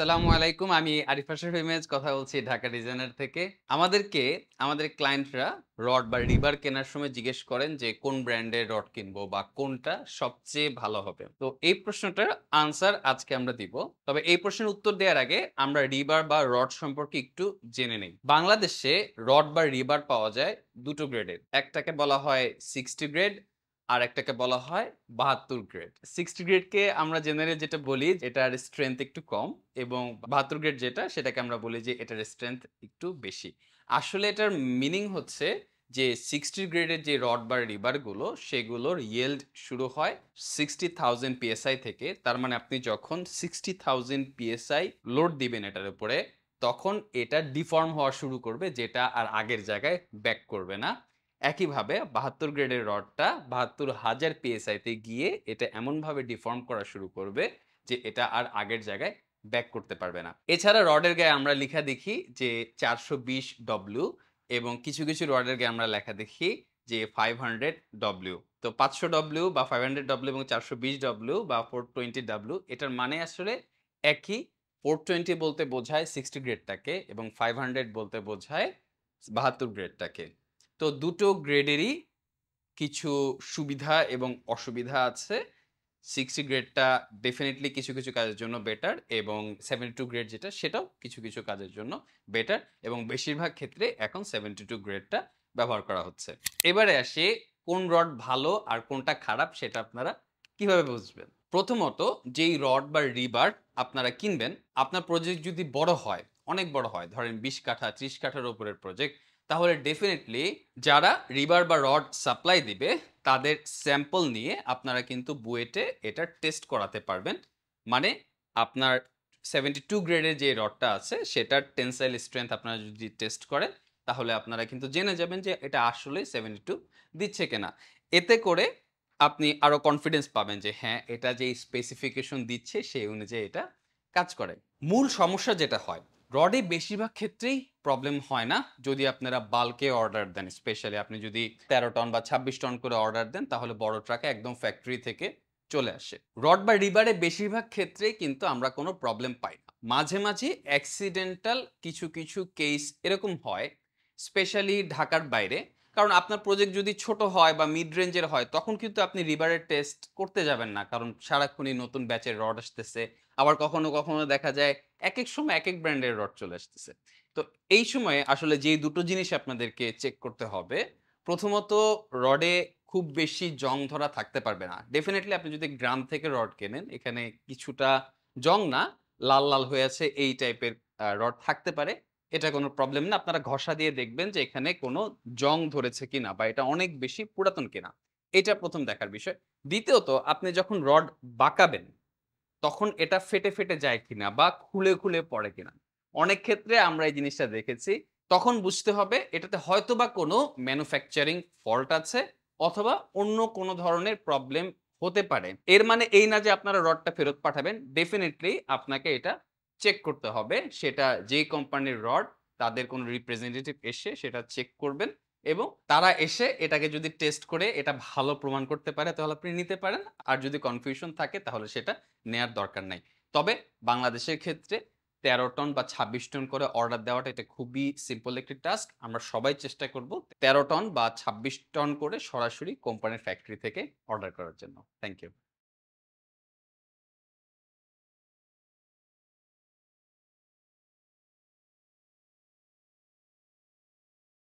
সালামু আলাইকুম আমি আরিফা শেফ ইমেজ কথা বলছি ঢাকা ডিজাইনার থেকে আমাদেরকে আমাদের ক্লায়েন্টরা রড বা রিবার কেনার সময় জিজ্ঞেস করেন যে কোন ব্র্যান্ডের রড কিনবো বা কোনটা সবচেয়ে ভালো হবে তো এই প্রশ্নটার আনসার আজকে আমরা দিব তবে এই প্রশ্নের উত্তর দেওয়ার আগে আমরা রিবার বা রড সম্পর্কে একটু জেনে নেই বাংলাদেশে রড বা রিবার পাওয়া যায় দুটো গ্রেডের একটাকে বলা হয় সিক্সটি গ্রেড আর একটাকে বলা হয় বাহাত্তর গ্রেড সিক্সটি গ্রেডকে আমরা জেনারেল যেটা বলি এটার স্ট্রেংথ একটু কম এবং বাহাত্তর গ্রেড যেটা সেটাকে আমরা বলি যে এটার স্ট্রেংথ একটু বেশি আসলে এটার মিনিং হচ্ছে যে সিক্সটি গ্রেডের যে রড বা রিবারগুলো সেগুলোর ইয়েল্ড শুরু হয় সিক্সটি থাউজেন্ড পিএসআই থেকে তার মানে আপনি যখন সিক্সটি থাউজেন্ড পিএসআই লোড দিবেন এটার উপরে তখন এটা ডিফর্ম হওয়া শুরু করবে যেটা আর আগের জায়গায় ব্যাক করবে না একইভাবে বাহাত্তর গ্রেডের রডটা বাহাত্তর হাজার পিএসআইতে গিয়ে এটা এমনভাবে ডিফর্ম করা শুরু করবে যে এটা আর আগের জায়গায় ব্যাক করতে পারবে না এছাড়া রডের গায়ে আমরা লেখা দেখি যে চারশো বিশ ডব্লিউ এবং কিছু কিছু রডের গায়ে আমরা লেখা দেখি যে ফাইভ হান্ড্রেড ডব্লিউ তো পাঁচশো ডব্লিউ বা ফাইভ হান্ড্রেড ডব্লিউ এবং চারশো বিশ ডব্লিউ বা ফোর টোয়েন্টি ডব্লিউ এটার মানে আসলে একই ফোর টোয়েন্টি বলতে বোঝায় সিক্সটি গ্রেডটাকে এবং ফাইভ হান্ড্রেড বলতে বোঝায় বাহাত্তর গ্রেডটাকে তো দুটো গ্রেডেরই কিছু সুবিধা এবং অসুবিধা আছে সিক্সটি গ্রেডটা ডেফিনেটলি কিছু কিছু কাজের জন্য বেটার এবং সেভেন্টি টু গ্রেড যেটা সেটাও কিছু কিছু কাজের জন্য বেটার এবং বেশিরভাগ ক্ষেত্রে এখন সেভেন্টি টু গ্রেডটা ব্যবহার করা হচ্ছে এবারে আসে কোন রড ভালো আর কোনটা খারাপ সেটা আপনারা কিভাবে বুঝবেন প্রথমত যেই রড বা রিবার আপনারা কিনবেন আপনার প্রজেক্ট যদি বড় হয় অনেক বড় হয় ধরেন বিশ কাঠা ত্রিশ কাঠার ওপরের প্রজেক্ট তাহলে ডেফিনেটলি যারা রিভার বা রড সাপ্লাই দিবে তাদের স্যাম্পল নিয়ে আপনারা কিন্তু বুয়েটে এটা টেস্ট করাতে পারবেন মানে আপনার সেভেন্টি টু গ্রেডের যে রডটা আছে সেটার টেনসাইল স্ট্রেংথ আপনারা যদি টেস্ট করেন তাহলে আপনারা কিন্তু জেনে যাবেন যে এটা আসলে সেভেন্টি টু দিচ্ছে কিনা এতে করে আপনি আরও কনফিডেন্স পাবেন যে হ্যাঁ এটা যে স্পেসিফিকেশন দিচ্ছে সেই অনুযায়ী এটা কাজ করে মূল সমস্যা যেটা হয় রডে বেশিরভাগ ক্ষেত্রেই প্রবলেম হয় না যদি আপনারা বাল্কে অর্ডার দেন স্পেশালি আপনি যদি তেরো টন বা ২৬ টন করে অর্ডার দেন তাহলে বড় ট্রাকে একদম ফ্যাক্টরি থেকে চলে আসে রড বা রিবারে বেশিরভাগ ক্ষেত্রে কিন্তু আমরা কোনো প্রবলেম পাই না মাঝে মাঝে অ্যাক্সিডেন্টাল কিছু কিছু কেস এরকম হয় স্পেশালি ঢাকার বাইরে কারণ আপনার প্রজেক্ট যদি ছোট হয় বা মিড রেঞ্জের হয় তখন কিন্তু আপনি রিভারের টেস্ট করতে যাবেন না কারণ সারাক্ষণই নতুন ব্যাচের রড আসতেছে আবার কখনো কখনো দেখা যায় এক এক সময় এক এক ব্র্যান্ডের রড চলে আসতেছে তো এই সময়ে আসলে যে দুটো জিনিস আপনাদেরকে চেক করতে হবে প্রথমত রডে খুব বেশি জং ধরা থাকতে পারবে না ডেফিনেটলি আপনি যদি গ্রাম থেকে রড কেনেন এখানে কিছুটা জং না লাল লাল হয়ে আছে এই টাইপের রড থাকতে পারে এটা কোনো প্রবলেম না আপনারা ঘষা দিয়ে দেখবেন যে এখানে কোনো জং ধরেছে কিনা বা এটা অনেক বেশি পুরাতন কিনা এটা প্রথম দেখার বিষয় দ্বিতীয়ত আপনি যখন রড বাঁকাবেন তখন এটা ফেটে ফেটে যায় কিনা বা খুলে খুলে পড়ে কিনা অনেক ক্ষেত্রে আমরা এই জিনিসটা দেখেছি তখন বুঝতে হবে এটাতে হয়তো বা কোনো ম্যানুফ্যাকচারিং ফল্ট আছে অথবা অন্য কোনো ধরনের প্রবলেম হতে পারে এর মানে এই না যে আপনারা রডটা ফেরত পাঠাবেন ডেফিনেটলি আপনাকে এটা চেক করতে হবে সেটা যে কোম্পানির রড তাদের কোনো রিপ্রেজেন্টেটিভ এসে সেটা চেক করবেন এবং তারা এসে এটাকে যদি টেস্ট করে এটা ভালো প্রমাণ করতে পারে তাহলে আপনি নিতে পারেন আর যদি কনফিউশন থাকে তাহলে সেটা নেয়ার দরকার নাই তবে বাংলাদেশের ক্ষেত্রে তেরো টন বা ছাব্বিশ টন করে অর্ডার দেওয়াটা এটা খুবই সিম্পল একটি টাস্ক আমরা সবাই চেষ্টা করব তেরো টন বা ছাব্বিশ টন করে সরাসরি কোম্পানির ফ্যাক্টরি থেকে অর্ডার করার জন্য থ্যাংক ইউ